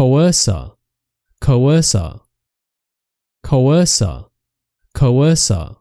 coercer, coercer, coercer, coercer.